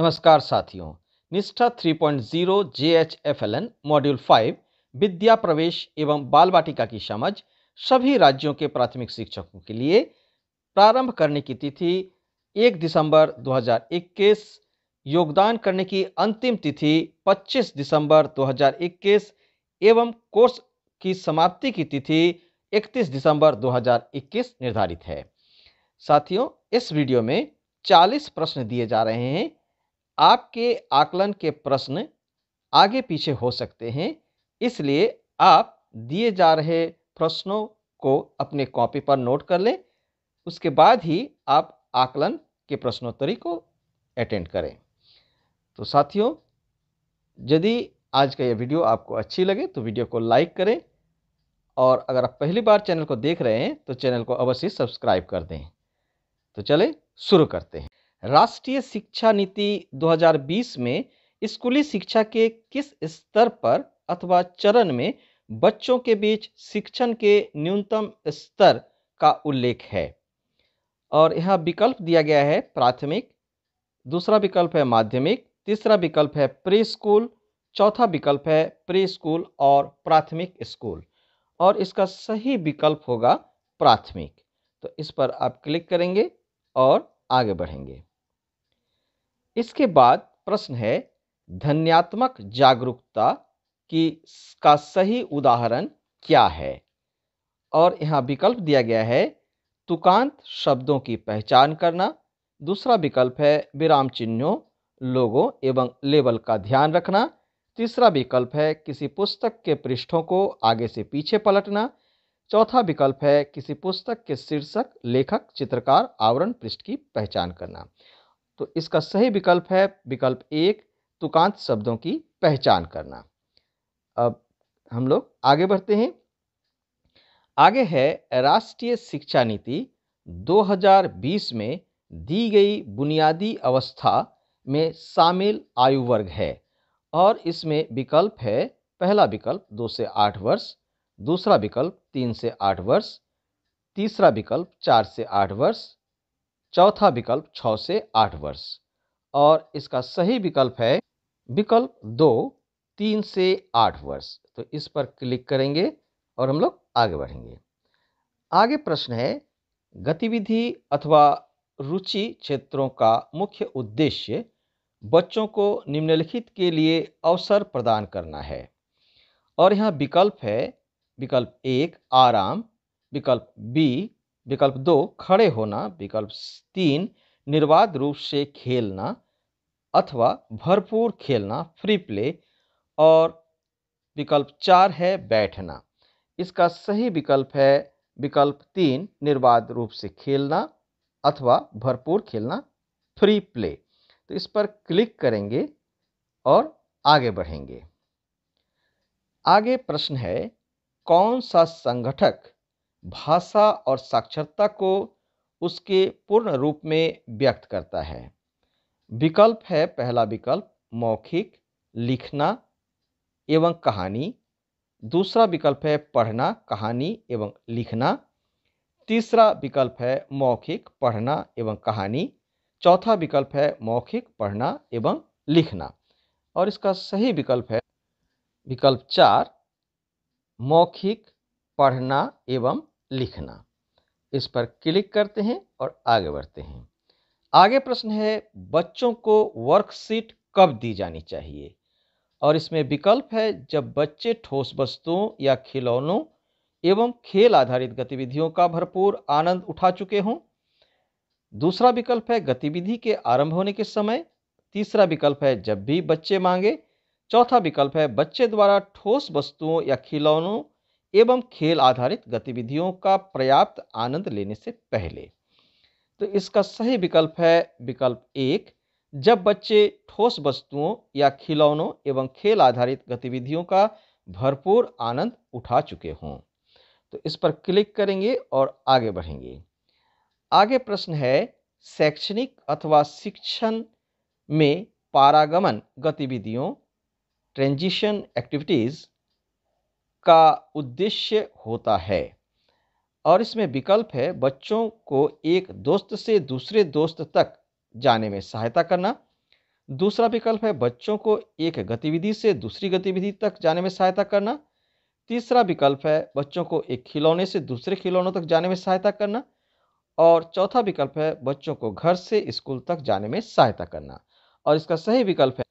नमस्कार साथियों निष्ठा 3.0 एन मॉड्यूल 5 विद्या प्रवेश एवं बाल वाटिका की समझ सभी राज्यों के प्राथमिक शिक्षकों के लिए प्रारंभ करने की तिथि 1 दिसंबर 2021 योगदान करने की अंतिम तिथि 25 दिसंबर 2021 एवं कोर्स की समाप्ति की तिथि 31 दिसंबर 2021 निर्धारित है साथियों इस वीडियो में 40 प्रश्न दिए जा रहे हैं आपके आकलन के प्रश्न आगे पीछे हो सकते हैं इसलिए आप दिए जा रहे प्रश्नों को अपने कॉपी पर नोट कर लें उसके बाद ही आप आकलन के प्रश्नोत्तरी को अटेंड करें तो साथियों यदि आज का यह वीडियो आपको अच्छी लगे तो वीडियो को लाइक करें और अगर आप पहली बार चैनल को देख रहे हैं तो चैनल को अवश्य सब्सक्राइब कर दें तो चले शुरू करते हैं राष्ट्रीय शिक्षा नीति 2020 में स्कूली शिक्षा के किस स्तर पर अथवा चरण में बच्चों के बीच शिक्षण के न्यूनतम स्तर का उल्लेख है और यहाँ विकल्प दिया गया है प्राथमिक दूसरा विकल्प है माध्यमिक तीसरा विकल्प है प्री स्कूल चौथा विकल्प है प्री स्कूल और प्राथमिक स्कूल और इसका सही विकल्प होगा प्राथमिक तो इस पर आप क्लिक करेंगे और आगे बढ़ेंगे इसके बाद प्रश्न है धन्यात्मक जागरूकता की का सही उदाहरण क्या है और यहाँ विकल्प दिया गया है तुकांत शब्दों की पहचान करना दूसरा विकल्प है विराम चिन्हों लोगों एवं लेबल का ध्यान रखना तीसरा विकल्प है किसी पुस्तक के पृष्ठों को आगे से पीछे पलटना चौथा विकल्प है किसी पुस्तक के शीर्षक लेखक चित्रकार आवरण पृष्ठ की पहचान करना तो इसका सही विकल्प है विकल्प एक तुकांत शब्दों की पहचान करना अब हम लोग आगे बढ़ते हैं आगे है राष्ट्रीय शिक्षा नीति 2020 में दी गई बुनियादी अवस्था में शामिल आयु वर्ग है और इसमें विकल्प है पहला विकल्प दो से आठ वर्ष दूसरा विकल्प तीन से आठ वर्ष तीसरा विकल्प चार से आठ वर्ष चौथा विकल्प छः से आठ वर्ष और इसका सही विकल्प है विकल्प दो तीन से आठ वर्ष तो इस पर क्लिक करेंगे और हम लोग आगे बढ़ेंगे आगे प्रश्न है गतिविधि अथवा रुचि क्षेत्रों का मुख्य उद्देश्य बच्चों को निम्नलिखित के लिए अवसर प्रदान करना है और यहाँ विकल्प है विकल्प एक आराम विकल्प बी विकल्प दो खड़े होना विकल्प तीन निर्वाध रूप से खेलना अथवा भरपूर खेलना फ्री प्ले और विकल्प चार है बैठना इसका सही विकल्प है विकल्प तीन निर्वाध रूप से खेलना अथवा भरपूर खेलना फ्री प्ले तो इस पर क्लिक करेंगे और आगे बढ़ेंगे आगे प्रश्न है कौन सा संगठक भाषा और साक्षरता को उसके पूर्ण रूप में व्यक्त करता है विकल्प है पहला विकल्प मौखिक लिखना एवं कहानी दूसरा विकल्प है पढ़ना कहानी एवं लिखना तीसरा विकल्प है मौखिक पढ़ना एवं कहानी चौथा विकल्प है मौखिक पढ़ना एवं लिखना और इसका सही विकल्प है विकल्प चार मौखिक पढ़ना एवं लिखना इस पर क्लिक करते हैं और आगे बढ़ते हैं आगे प्रश्न है बच्चों को वर्कशीट कब दी जानी चाहिए और इसमें विकल्प है जब बच्चे ठोस वस्तुओं या खिलौनों एवं खेल आधारित गतिविधियों का भरपूर आनंद उठा चुके हों दूसरा विकल्प है गतिविधि के आरंभ होने के समय तीसरा विकल्प है जब भी बच्चे मांगे चौथा विकल्प है बच्चे द्वारा ठोस वस्तुओं या खिलौनों एवं खेल आधारित गतिविधियों का पर्याप्त आनंद लेने से पहले तो इसका सही विकल्प है विकल्प एक जब बच्चे ठोस वस्तुओं या खिलौनों एवं खेल आधारित गतिविधियों का भरपूर आनंद उठा चुके हों तो इस पर क्लिक करेंगे और आगे बढ़ेंगे आगे प्रश्न है शैक्षणिक अथवा शिक्षण में पारागमन गतिविधियों ट्रांजिशन एक्टिविटीज़ का उद्देश्य होता है और इसमें विकल्प है बच्चों को एक दोस्त से दूसरे दोस्त तक जाने में सहायता करना दूसरा विकल्प है बच्चों को एक गतिविधि से दूसरी गतिविधि तक जाने में सहायता करना तीसरा विकल्प है बच्चों को एक खिलौने से दूसरे खिलौनों तक जाने में सहायता करना और चौथा विकल्प है बच्चों को घर से स्कूल तक जाने में सहायता करना और इसका सही विकल्प है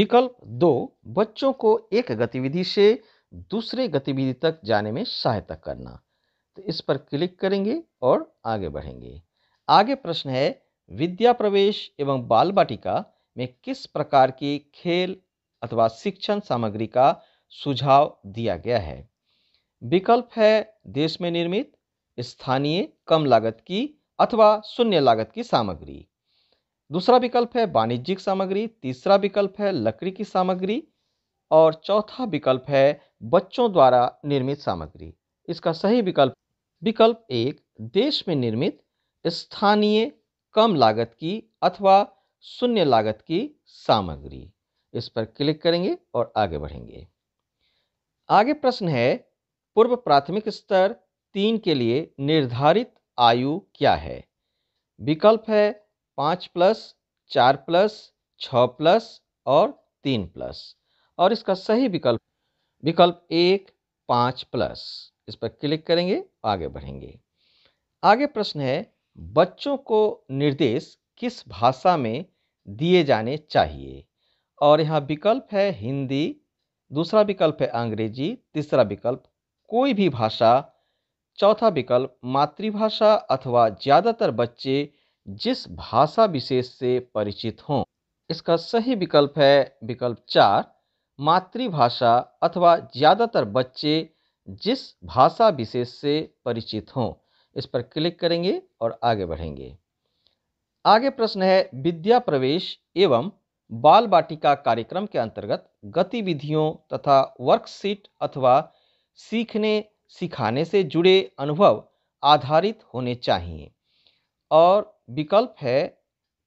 विकल्प दो बच्चों को एक गतिविधि से दूसरे गतिविधि तक जाने में सहायता करना तो इस पर क्लिक करेंगे और आगे बढ़ेंगे आगे प्रश्न है विद्या प्रवेश एवं बाल बाटिका में किस प्रकार की खेल अथवा शिक्षण सामग्री का सुझाव दिया गया है विकल्प है देश में निर्मित स्थानीय कम लागत की अथवा शून्य लागत की सामग्री दूसरा विकल्प है वाणिज्यिक सामग्री तीसरा विकल्प है लकड़ी की सामग्री और चौथा विकल्प है बच्चों द्वारा निर्मित सामग्री इसका सही विकल्प विकल्प एक देश में निर्मित स्थानीय कम लागत की अथवा शून्य लागत की सामग्री इस पर क्लिक करेंगे और आगे बढ़ेंगे आगे प्रश्न है पूर्व प्राथमिक स्तर तीन के लिए निर्धारित आयु क्या है विकल्प है पाँच प्लस चार प्लस छ प्लस और तीन प्लस और इसका सही विकल्प विकल्प एक पाँच प्लस इस पर क्लिक करेंगे आगे बढ़ेंगे आगे प्रश्न है बच्चों को निर्देश किस भाषा में दिए जाने चाहिए और यहाँ विकल्प है हिंदी दूसरा विकल्प है अंग्रेजी तीसरा विकल्प कोई भी भाषा चौथा विकल्प मातृभाषा अथवा ज़्यादातर बच्चे जिस भाषा विशेष से परिचित हों इसका सही विकल्प है विकल्प चार मातृभाषा अथवा ज़्यादातर बच्चे जिस भाषा विशेष से परिचित हों इस पर क्लिक करेंगे और आगे बढ़ेंगे आगे प्रश्न है विद्या प्रवेश एवं बाल बाटिका कार्यक्रम के अंतर्गत गतिविधियों तथा वर्कशीट अथवा सीखने सिखाने से जुड़े अनुभव आधारित होने चाहिए और विकल्प है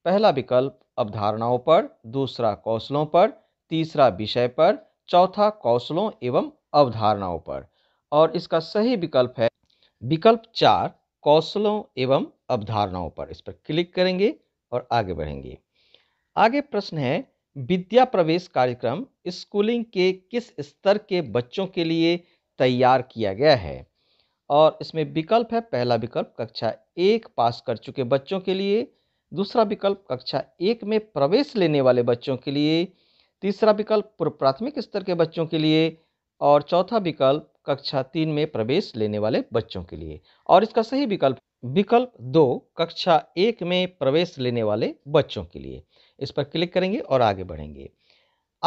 पहला विकल्प अवधारणाओं पर दूसरा कौशलों पर तीसरा विषय पर चौथा कौशलों एवं अवधारणाओं पर और इसका सही विकल्प है विकल्प चार कौशलों एवं अवधारणाओं पर इस पर क्लिक करेंगे और आगे बढ़ेंगे आगे प्रश्न है विद्या प्रवेश कार्यक्रम स्कूलिंग के किस स्तर के बच्चों के लिए तैयार किया गया है और इसमें विकल्प है पहला विकल्प कक्षा एक पास कर चुके बच्चों के लिए दूसरा विकल्प कक्षा एक में प्रवेश लेने वाले बच्चों के लिए तीसरा विकल्प पूर्व प्राथमिक स्तर के बच्चों के लिए और चौथा विकल्प कक्षा तीन में प्रवेश लेने वाले बच्चों के लिए और इसका सही विकल्प विकल्प दो कक्षा एक में प्रवेश लेने वाले बच्चों के लिए इस पर क्लिक करेंगे और आगे बढ़ेंगे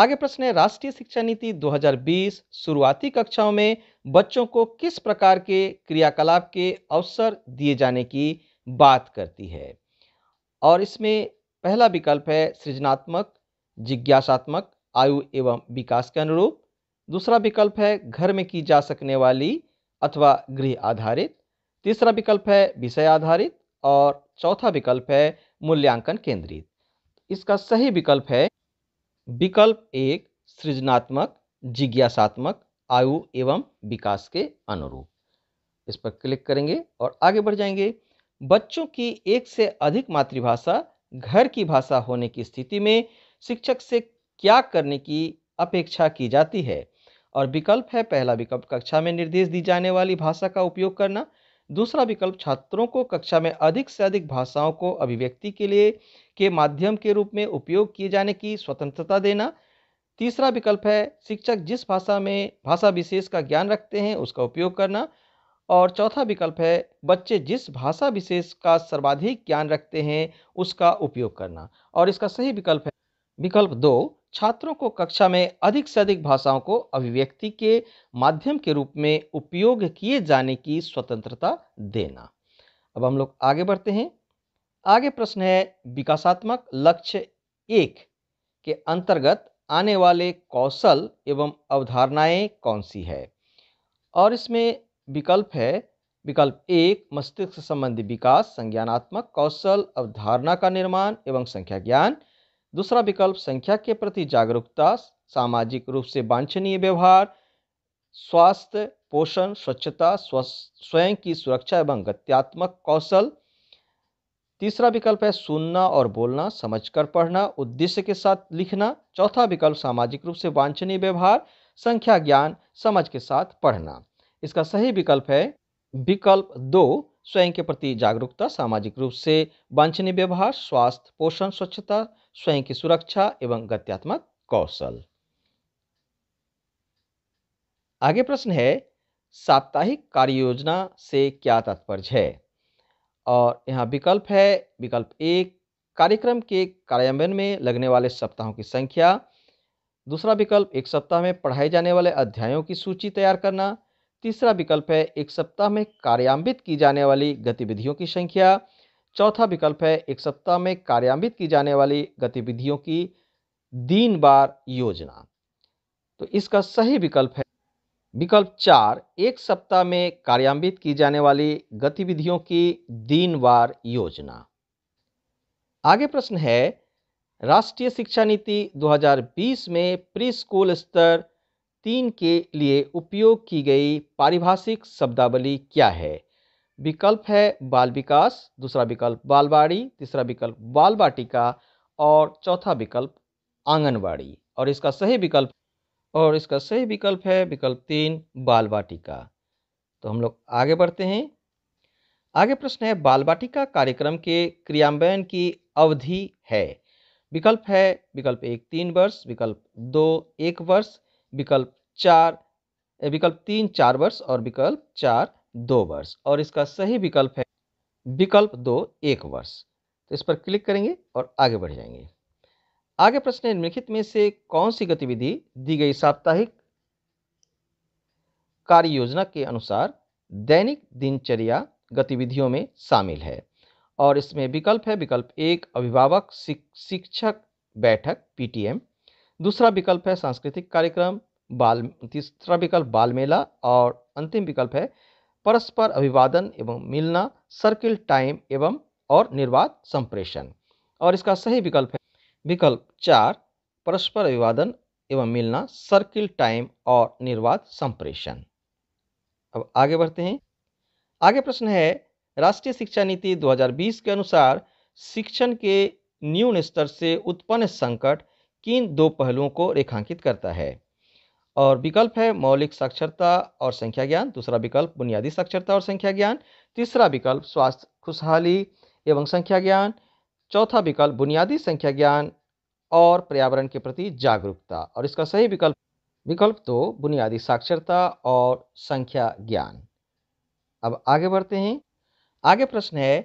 आगे प्रश्न है राष्ट्रीय शिक्षा नीति 2020 शुरुआती कक्षाओं में बच्चों को किस प्रकार के क्रियाकलाप के अवसर दिए जाने की बात करती है और इसमें पहला विकल्प है सृजनात्मक जिज्ञासात्मक आयु एवं विकास के अनुरूप दूसरा विकल्प है घर में की जा सकने वाली अथवा गृह आधारित तीसरा विकल्प है विषय आधारित और चौथा विकल्प है मूल्यांकन केंद्रित इसका सही विकल्प है विकल्प एक सृजनात्मक जिज्ञासात्मक आयु एवं विकास के अनुरूप इस पर क्लिक करेंगे और आगे बढ़ जाएंगे बच्चों की एक से अधिक मातृभाषा घर की भाषा होने की स्थिति में शिक्षक से क्या करने की अपेक्षा की जाती है और विकल्प है पहला विकल्प कक्षा में निर्देश दी जाने वाली भाषा का उपयोग करना दूसरा विकल्प छात्रों को कक्षा में अधिक से अधिक भाषाओं को अभिव्यक्ति के लिए के माध्यम के रूप में उपयोग किए जाने की स्वतंत्रता देना तीसरा विकल्प है शिक्षक जिस भाषा में भाषा विशेष का ज्ञान रखते हैं उसका उपयोग करना और चौथा विकल्प है बच्चे जिस भाषा विशेष का सर्वाधिक ज्ञान रखते हैं उसका उपयोग करना और इसका सही विकल्प है विकल्प दो छात्रों को कक्षा में अधिक से अधिक भाषाओं को अभिव्यक्ति के माध्यम के रूप में उपयोग किए जाने की स्वतंत्रता देना अब हम लोग आगे बढ़ते हैं आगे प्रश्न है विकासात्मक लक्ष्य एक के अंतर्गत आने वाले कौशल एवं अवधारणाएं कौन सी है और इसमें विकल्प है विकल्प एक मस्तिष्क संबंधी विकास संज्ञानात्मक कौशल अवधारणा का निर्माण एवं संख्या ज्ञान दूसरा विकल्प संख्या के प्रति जागरूकता सामाजिक रूप से वांछनीय व्यवहार स्वास्थ्य पोषण स्वच्छता स्वयं की सुरक्षा एवं गत्यात्मक कौशल तीसरा विकल्प है सुनना और बोलना समझकर पढ़ना उद्देश्य के साथ लिखना चौथा विकल्प सामाजिक रूप से वांछनीय व्यवहार संख्या ज्ञान समझ के साथ पढ़ना इसका सही विकल्प है विकल्प दो स्वयं के प्रति जागरूकता सामाजिक रूप से वांछनीय व्यवहार स्वास्थ्य पोषण स्वच्छता स्वयं की सुरक्षा एवं गत्यात्मक कौशल आगे प्रश्न है साप्ताहिक कार्य योजना से क्या तात्पर्य है और यहाँ विकल्प है विकल्प एक कार्यक्रम के कार्यान्वयन में लगने वाले सप्ताहों की संख्या दूसरा विकल्प एक सप्ताह में पढ़ाए जाने वाले अध्यायों की सूची तैयार करना तीसरा विकल्प है एक सप्ताह में कार्यान्वित की जाने वाली गतिविधियों की संख्या चौथा विकल्प है एक सप्ताह में कार्यान्वित की जाने वाली गतिविधियों की दिन बार योजना तो इसका सही विकल्प है विकल्प चार एक सप्ताह में कार्यान्वित की जाने वाली गतिविधियों की दिन बार योजना आगे प्रश्न है राष्ट्रीय शिक्षा नीति 2020 में प्री स्कूल स्तर तीन के लिए उपयोग की गई पारिभाषिक शब्दावली क्या है विकल्प है बाल विकास दूसरा विकल्प बालवाड़ी तीसरा विकल्प बाल वाटिका और चौथा विकल्प आंगनबाड़ी और इसका सही विकल्प और इसका सही विकल्प है विकल्प तीन बाल वाटिका तो हम लोग आगे बढ़ते हैं आगे प्रश्न है बाल वाटिका कार्यक्रम के क्रियान्वयन की अवधि है विकल्प है विकल्प एक तीन वर्ष विकल्प दो एक वर्ष विकल्प चार विकल्प तीन चार वर्ष और विकल्प चार दो वर्ष और इसका सही विकल्प है विकल्प दो एक वर्ष तो इस पर क्लिक करेंगे और आगे बढ़ जाएंगे आगे प्रश्न निम्नलिखित में से कौन सी गतिविधि दी गई साप्ताहिक कार्य योजना के अनुसार दैनिक दिनचर्या गतिविधियों में शामिल है और इसमें विकल्प है विकल्प एक अभिभावक शिक्षक बैठक पीटीएम दूसरा विकल्प है सांस्कृतिक कार्यक्रम बाल तीसरा विकल्प बाल मेला और अंतिम विकल्प है परस्पर अभिवादन एवं मिलना सर्किल टाइम एवं और निर्वाध संप्रेषण और इसका सही विकल्प है विकल्प चार परस्पर अभिवादन एवं मिलना सर्किल टाइम और निर्वाध संप्रेषण अब आगे बढ़ते हैं आगे प्रश्न है राष्ट्रीय शिक्षा नीति 2020 के अनुसार शिक्षण के न्यून स्तर से उत्पन्न संकट किन दो पहलुओं को रेखांकित करता है और विकल्प है मौलिक साक्षरता और संख्या ज्ञान दूसरा विकल्प बुनियादी साक्षरता और संख्या ज्ञान तीसरा विकल्प स्वास्थ्य खुशहाली एवं संख्या ज्ञान चौथा विकल्प बुनियादी संख्या ज्ञान और पर्यावरण के प्रति जागरूकता और इसका सही विकल्प विकल्प तो बुनियादी साक्षरता और संख्या ज्ञान अब आगे बढ़ते हैं आगे प्रश्न है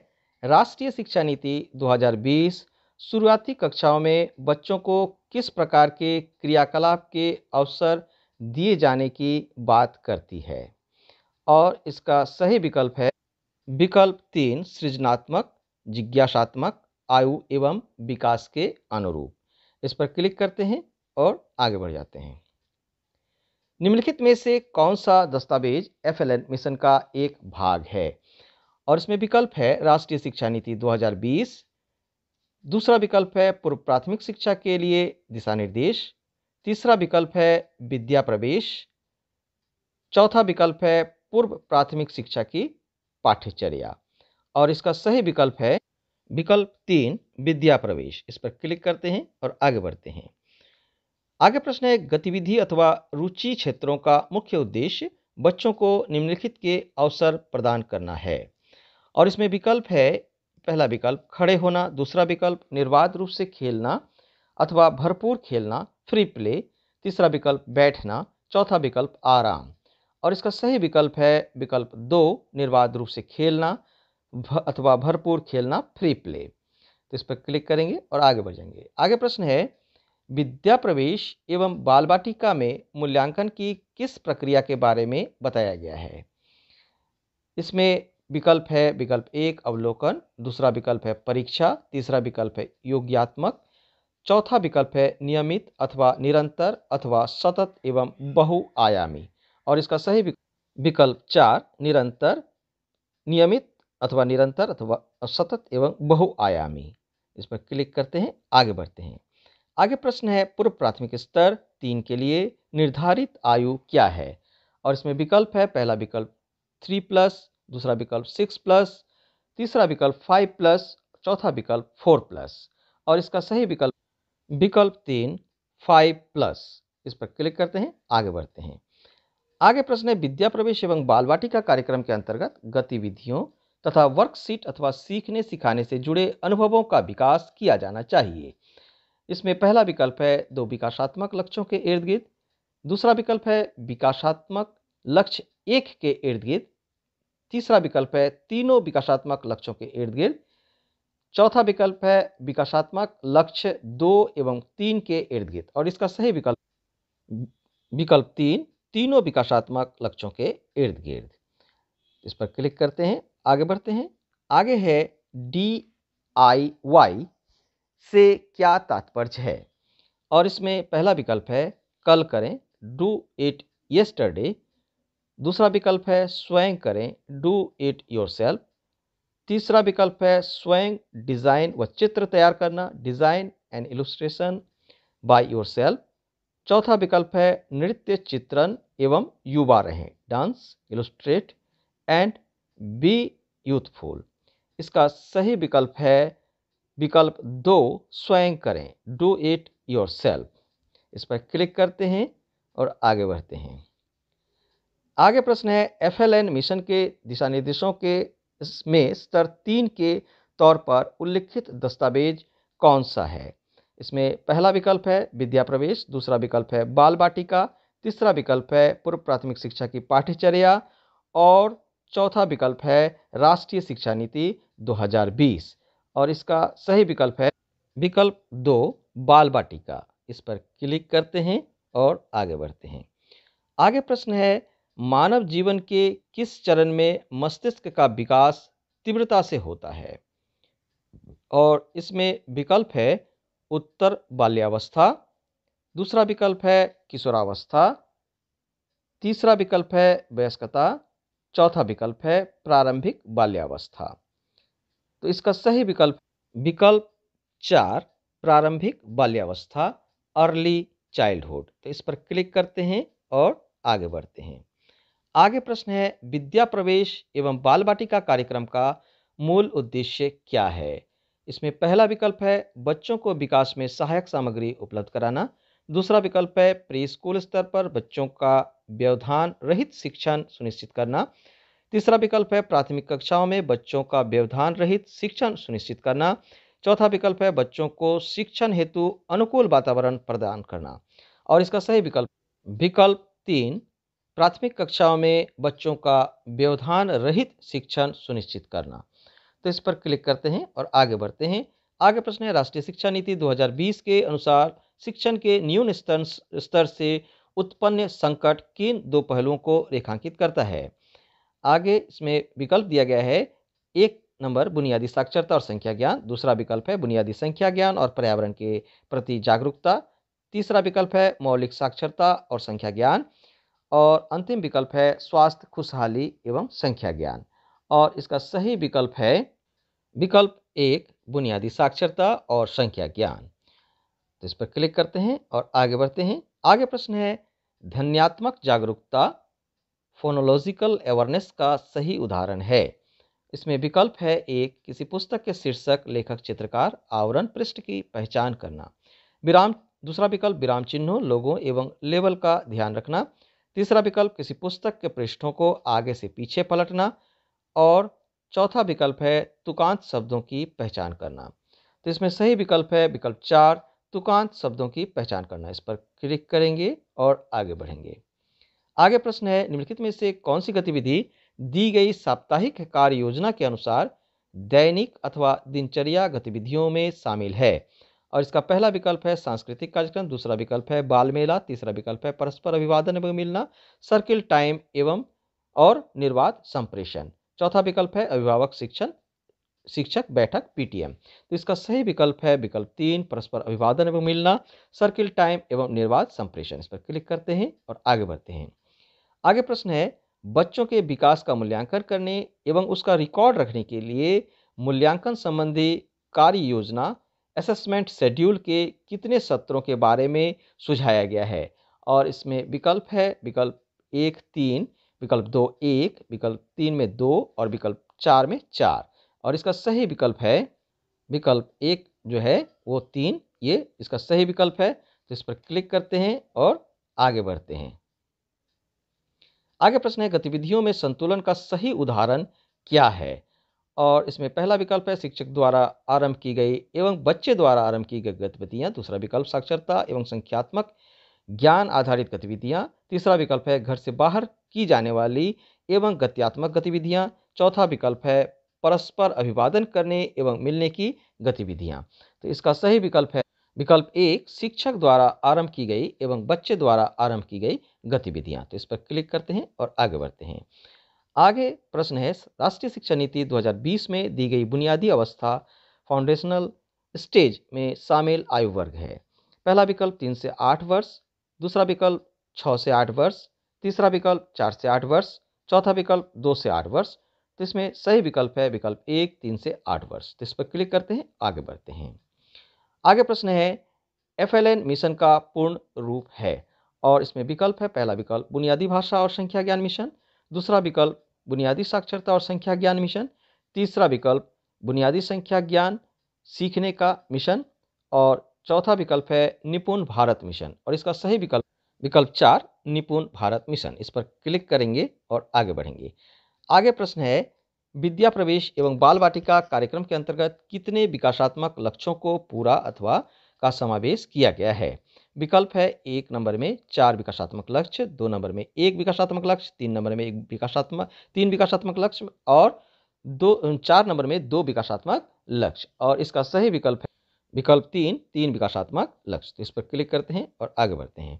राष्ट्रीय शिक्षा नीति 2020 शुरुआती कक्षाओं में बच्चों को किस प्रकार के क्रियाकलाप के अवसर दिए जाने की बात करती है और इसका सही विकल्प है विकल्प तीन सृजनात्मक जिज्ञासात्मक आयु एवं विकास के अनुरूप इस पर क्लिक करते हैं और आगे बढ़ जाते हैं निम्नलिखित में से कौन सा दस्तावेज एफ मिशन का एक भाग है और इसमें विकल्प है राष्ट्रीय शिक्षा नीति 2020 दूसरा विकल्प है पूर्व प्राथमिक शिक्षा के लिए दिशा निर्देश तीसरा विकल्प है विद्या प्रवेश चौथा विकल्प है पूर्व प्राथमिक शिक्षा की पाठ्यचर्या और इसका सही विकल्प है विकल्प तीन विद्या प्रवेश इस पर क्लिक करते हैं और आगे बढ़ते हैं आगे प्रश्न है गतिविधि अथवा रुचि क्षेत्रों का मुख्य उद्देश्य बच्चों को निम्नलिखित के अवसर प्रदान करना है और इसमें विकल्प है पहला विकल्प खड़े होना दूसरा विकल्प निर्वाध रूप से खेलना अथवा भरपूर खेलना फ्री प्ले तीसरा विकल्प बैठना चौथा विकल्प आराम और इसका सही विकल्प है विकल्प दो निर्वाध रूप से खेलना भ, अथवा भरपूर खेलना फ्री प्ले तो इस पर क्लिक करेंगे और आगे बढ़ जाएंगे आगे प्रश्न है विद्या प्रवेश एवं बाल बाटिका में मूल्यांकन की किस प्रक्रिया के बारे में बताया गया है इसमें विकल्प है विकल्प एक अवलोकन दूसरा विकल्प है परीक्षा तीसरा विकल्प है योग्यात्मक चौथा विकल्प है नियमित अथवा निरंतर अथवा सतत एवं बहुआयामी और इसका सही विकल्प चार निरंतर नियमित अथवा निरंतर अथवा सतत एवं बहुआयामी इस पर क्लिक करते हैं आगे बढ़ते हैं आगे प्रश्न है पूर्व प्राथमिक स्तर तीन के लिए निर्धारित आयु क्या है और इसमें विकल्प है पहला विकल्प थ्री प्लस दूसरा विकल्प सिक्स प्लस तीसरा विकल्प फाइव प्लस चौथा विकल्प फोर प्लस और इसका सही विकल्प विकल्प तीन फाइव प्लस इस पर क्लिक करते हैं आगे बढ़ते हैं आगे प्रश्न है विद्या प्रवेश एवं बालवाटिका कार्यक्रम के अंतर्गत गतिविधियों तथा वर्कशीट अथवा सीखने सिखाने से जुड़े अनुभवों का विकास किया जाना चाहिए इसमें पहला विकल्प है दो विकासात्मक लक्ष्यों के इर्द गिर्द दूसरा विकल्प है विकासात्मक लक्ष्य एक के इर्द गिर्द तीसरा विकल्प है तीनों विकासात्मक लक्ष्यों के इर्द गिर्द चौथा विकल्प है विकासात्मक लक्ष्य दो एवं तीन के इर्द गिर्द और इसका सही विकल्प विकल्प तीन तीनों विकासात्मक लक्ष्यों के इर्द गिर्द इस पर क्लिक करते हैं आगे बढ़ते हैं आगे है डी आई वाई से क्या तात्पर्य है और इसमें पहला विकल्प है कल करें डू इट येस्टरडे दूसरा विकल्प है स्वयं करें डू इट योर तीसरा विकल्प है स्वयं डिज़ाइन व चित्र तैयार करना design and illustration by your चौथा विकल्प है नृत्य चित्रण एवं युवा रहें dance illustrate and be youthful इसका सही विकल्प है विकल्प दो स्वयं करें डू इट योर सेल्फ इस पर क्लिक करते हैं और आगे बढ़ते हैं आगे प्रश्न है एफएलएन मिशन के दिशा निर्देशों के में स्तर तीन के तौर पर उल्लिखित दस्तावेज कौन सा है इसमें पहला विकल्प है विद्या प्रवेश दूसरा विकल्प है बाल बाटिका तीसरा विकल्प है पूर्व प्राथमिक शिक्षा की पाठ्यचर्या और चौथा विकल्प है राष्ट्रीय शिक्षा नीति 2020 और इसका सही विकल्प है विकल्प दो बाल बाटिका इस पर क्लिक करते हैं और आगे बढ़ते हैं आगे प्रश्न है मानव जीवन के किस चरण में मस्तिष्क का विकास तीव्रता से होता है और इसमें विकल्प है उत्तर बाल्यावस्था दूसरा विकल्प है किशोरावस्था तीसरा विकल्प है वयस्कता चौथा विकल्प है प्रारंभिक बाल्यावस्था तो इसका सही विकल्प विकल्प चार प्रारंभिक बाल्यावस्था अर्ली चाइल्डहुड तो इस पर क्लिक करते हैं और आगे बढ़ते हैं आगे प्रश्न है विद्या प्रवेश एवं बाल वाटिका कार्यक्रम का मूल उद्देश्य क्या है इसमें पहला विकल्प है बच्चों को विकास में सहायक सामग्री उपलब्ध कराना दूसरा विकल्प है प्री स्कूल स्तर पर बच्चों का व्यवधान रहित शिक्षण सुनिश्चित करना तीसरा विकल्प है प्राथमिक कक्षाओं में बच्चों का व्यवधान रहित शिक्षण सुनिश्चित करना चौथा विकल्प है बच्चों को शिक्षण हेतु अनुकूल वातावरण प्रदान करना और इसका सही विकल्प विकल्प तीन प्राथमिक कक्षाओं में बच्चों का व्यवधान रहित शिक्षण सुनिश्चित करना तो इस पर क्लिक करते हैं और आगे बढ़ते हैं आगे प्रश्न है राष्ट्रीय शिक्षा नीति 2020 के अनुसार शिक्षण के न्यून स्तर स्तर से उत्पन्न संकट किन दो पहलुओं को रेखांकित करता है आगे इसमें विकल्प दिया गया है एक नंबर बुनियादी साक्षरता और संख्या ज्ञान दूसरा विकल्प है बुनियादी संख्या ज्ञान और पर्यावरण के प्रति जागरूकता तीसरा विकल्प है मौलिक साक्षरता और संख्या ज्ञान और अंतिम विकल्प है स्वास्थ्य खुशहाली एवं संख्या ज्ञान और इसका सही विकल्प है विकल्प एक बुनियादी साक्षरता और संख्या ज्ञान तो इस पर क्लिक करते हैं और आगे बढ़ते हैं आगे प्रश्न है धन्यात्मक जागरूकता फोनोलॉजिकल अवेयरनेस का सही उदाहरण है इसमें विकल्प है एक किसी पुस्तक के शीर्षक लेखक चित्रकार आवरण पृष्ठ की पहचान करना विराम दूसरा विकल्प विराम चिन्हों लोगों एवं लेवल का ध्यान रखना तीसरा विकल्प किसी पुस्तक के पृष्ठों को आगे से पीछे पलटना और चौथा विकल्प है तुकांत शब्दों की पहचान करना तो इसमें सही विकल्प है विकल्प चार तुकांत शब्दों की पहचान करना इस पर क्लिक करेंगे और आगे बढ़ेंगे आगे प्रश्न है निम्नलिखित में से कौन सी गतिविधि दी गई साप्ताहिक कार्य योजना के अनुसार दैनिक अथवा दिनचर्या गतिविधियों में शामिल है और इसका पहला विकल्प है सांस्कृतिक कार्यक्रम दूसरा विकल्प है बाल मेला तीसरा विकल्प है परस्पर अभिवादन एवं मिलना सर्किल टाइम एवं और निर्वाध संप्रेषण चौथा विकल्प है अभिभावक शिक्षण शिक्षक बैठक पीटीएम तो इसका सही विकल्प है विकल्प तीन परस्पर अभिवादन एवं मिलना सर्किल टाइम एवं निर्वाध संप्रेषण इस पर क्लिक करते हैं और आगे बढ़ते हैं आगे प्रश्न है बच्चों के विकास का मूल्यांकन करने एवं उसका रिकॉर्ड रखने के लिए मूल्यांकन संबंधी कार्य योजना असेसमेंट शेड्यूल के कितने सत्रों के बारे में सुझाया गया है और इसमें विकल्प है विकल्प एक तीन विकल्प दो एक विकल्प तीन में दो और विकल्प चार में चार और इसका सही विकल्प है विकल्प एक जो है वो तीन ये इसका सही विकल्प है तो इस पर क्लिक करते हैं और आगे बढ़ते हैं आगे प्रश्न है गतिविधियों में संतुलन का सही उदाहरण क्या है और इसमें पहला विकल्प है शिक्षक द्वारा आरंभ की गई एवं बच्चे द्वारा आरंभ की गई गतिविधियाँ दूसरा विकल्प साक्षरता एवं संख्यात्मक ज्ञान आधारित गतिविधियाँ तीसरा विकल्प है घर से बाहर की जाने वाली एवं गत्यात्मक गतिविधियाँ चौथा विकल्प है परस्पर अभिवादन करने एवं मिलने की गतिविधियाँ तो इसका सही विकल्प है विकल्प एक शिक्षक द्वारा आरंभ की गई एवं बच्चे द्वारा आरंभ की गई गतिविधियाँ तो इस पर क्लिक करते हैं और आगे बढ़ते हैं आगे प्रश्न है राष्ट्रीय शिक्षा नीति 2020 में दी गई बुनियादी अवस्था फाउंडेशनल स्टेज में शामिल आयु वर्ग है पहला विकल्प तीन से आठ वर्ष दूसरा विकल्प छः से आठ वर्ष तीसरा विकल्प चार से आठ वर्ष चौथा विकल्प दो से आठ वर्ष तो इसमें सही विकल्प है विकल्प एक तीन से आठ वर्ष तो इस पर क्लिक करते हैं आगे बढ़ते हैं आगे प्रश्न है एफ मिशन का पूर्ण रूप है और इसमें विकल्प है पहला विकल्प बुनियादी भाषा और संख्या ज्ञान मिशन दूसरा विकल्प बुनियादी साक्षरता और संख्या ज्ञान मिशन तीसरा विकल्प बुनियादी संख्या ज्ञान सीखने का मिशन और चौथा विकल्प है निपुण भारत मिशन और इसका सही विकल्प विकल्प चार निपुण भारत मिशन इस पर क्लिक करेंगे और आगे बढ़ेंगे आगे प्रश्न है विद्या प्रवेश एवं बाल वाटिका कार्यक्रम के अंतर्गत कितने विकासात्मक लक्ष्यों को पूरा अथवा का समावेश किया गया है विकल्प है एक नंबर में चार विकासात्मक लक्ष्य दो नंबर में एक विकासात्मक लक्ष्य तीन नंबर में एक विकासात्मक तीन विकासात्मक लक्ष्य और दो चार नंबर में दो विकासात्मक लक्ष्य और इसका सही विकल्प है विकल्प तीन तीन विकासात्मक लक्ष्य तो इस पर क्लिक करते हैं और आगे बढ़ते हैं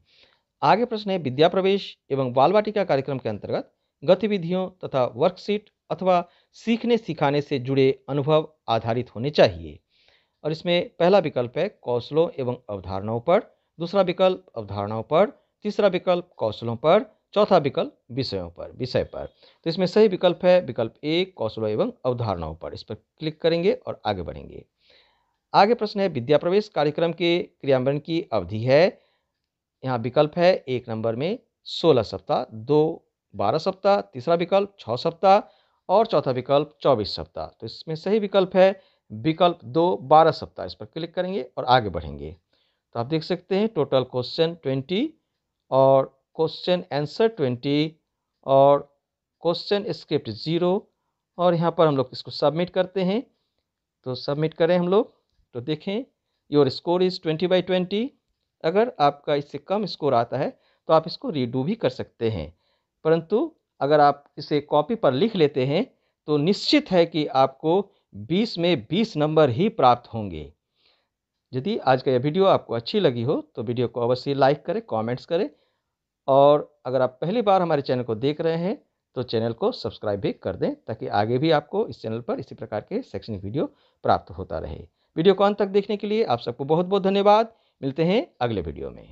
आगे प्रश्न है विद्या प्रवेश एवं बाल वाटिका कार्यक्रम के अंतर्गत गतिविधियों तथा वर्कशीट अथवा सीखने सिखाने से जुड़े अनुभव आधारित होने चाहिए और इसमें पहला विकल्प है कौशलों एवं अवधारणाओं पर दूसरा विकल्प अवधारणाओं पर तीसरा विकल्प कौशलों पर चौथा विकल्प विषयों पर विषय पर तो इसमें सही विकल्प है विकल्प एक कौशलों एवं अवधारणाओं पर इस पर क्लिक करेंगे और आगे बढ़ेंगे आगे प्रश्न है विद्या प्रवेश कार्यक्रम के क्रियान्वयन की अवधि है यहाँ विकल्प है एक नंबर में सोलह सप्ताह दो बारह सप्ताह तीसरा विकल्प छः सप्ताह और चौथा विकल्प चौबीस सप्ताह तो इसमें सही विकल्प है विकल्प दो बारह सप्ताह इस पर क्लिक करेंगे और आगे बढ़ेंगे तो आप देख सकते हैं टोटल क्वेश्चन ट्वेंटी और क्वेश्चन आंसर ट्वेंटी और क्वेश्चन स्क्रिप्ट ज़ीरो और यहाँ पर हम लोग इसको सबमिट करते हैं तो सबमिट करें हम लोग तो देखें your score is twenty by twenty अगर आपका इससे कम स्कोर आता है तो आप इसको रीडू भी कर सकते हैं परंतु अगर आप इसे कॉपी पर लिख लेते हैं तो निश्चित है कि आपको 20 में 20 नंबर ही प्राप्त होंगे यदि आज का यह वीडियो आपको अच्छी लगी हो तो वीडियो को अवश्य लाइक करें कमेंट्स करें और अगर आप पहली बार हमारे चैनल को देख रहे हैं तो चैनल को सब्सक्राइब भी कर दें ताकि आगे भी आपको इस चैनल पर इसी प्रकार के शैक्षणिक वीडियो प्राप्त होता रहे वीडियो को अंत तक देखने के लिए आप सबको बहुत बहुत धन्यवाद मिलते हैं अगले वीडियो में